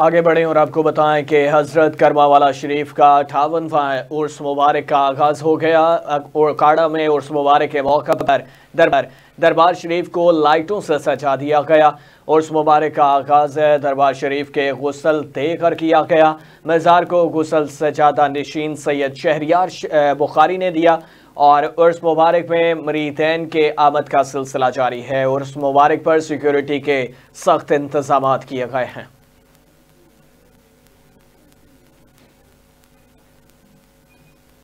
आगे बढ़ें और आपको बताएं कि हज़रत करमावाला शरीफ का अठावनवा उर्स मुबारक का आगाज़ हो गया और काड़ा में उर्स मुबारक के मौके पर दरबार दरबार शरीफ को लाइटों से सजा दिया गया और उस मुबारक का आगाज़ दरबार शरीफ के गसल कर किया गया मज़ार को गसल सजादा नशीन सैयद शहरियार बुखारी ने दिया और उर्स मुबारक में मरीदैन के आमद का सिलसिला जारी है उर्स मुबारक पर सिक्योरिटी के सख्त इंतजाम किए गए हैं